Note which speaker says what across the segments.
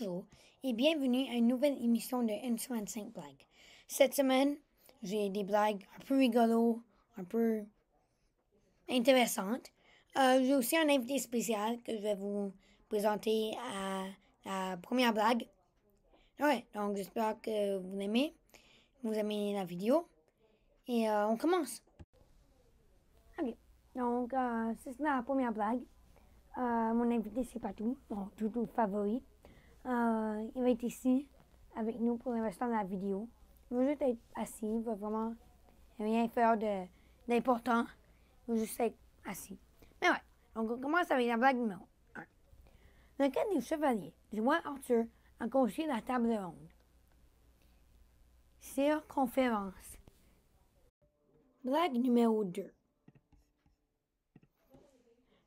Speaker 1: Bonjour et bienvenue à une nouvelle émission de n 25 Blagues. Cette semaine, j'ai des blagues un peu rigolos, un peu intéressantes. Euh, j'ai aussi un invité spécial que je vais vous présenter à la première blague. Ouais, donc j'espère que vous l'aimez, vous aimez la vidéo. Et euh, on commence. Ok, donc euh, c'est la première blague. mon invité, c'est Patou, mon tout favori. Euh, il va être ici avec nous pour le restant de la vidéo. Il va juste être assis, il ne va vraiment rien faire d'important. Il va juste être assis. Mais ouais, on commence avec la blague numéro 1. Le cas du chevalier, du vois Arthur, a conçu la table ronde. Circonférence. Blague numéro 2.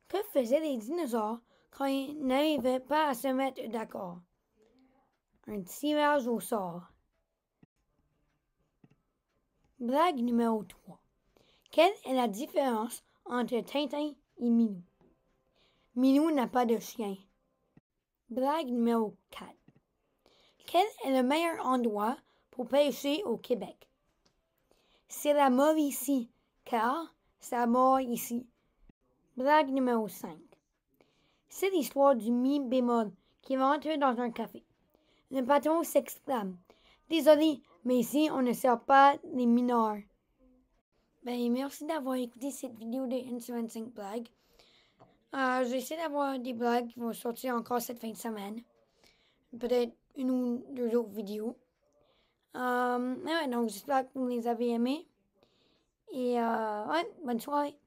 Speaker 1: Que faisaient les dinosaures quand ils pas à se mettre d'accord. Un tirage au sort. Blague numéro 3. Quelle est la différence entre Tintin et Minou? Minou n'a pas de chien. Blague numéro 4. Quel est le meilleur endroit pour pêcher au Québec? C'est la mort ici, car ça mort ici. Blague numéro 5. C'est l'histoire du mi bémol qui va entrer dans un café. Le patron s'exclame. Désolé, mais ici on ne sert pas les mineurs. Ben, merci d'avoir écouté cette vidéo de N25 blagues. Euh, j'essaie d'avoir des blagues qui vont sortir encore cette fin de semaine. Peut-être une ou deux autres vidéos. Euh, donc j'espère que vous les avez aimées. Et euh, bonne soirée.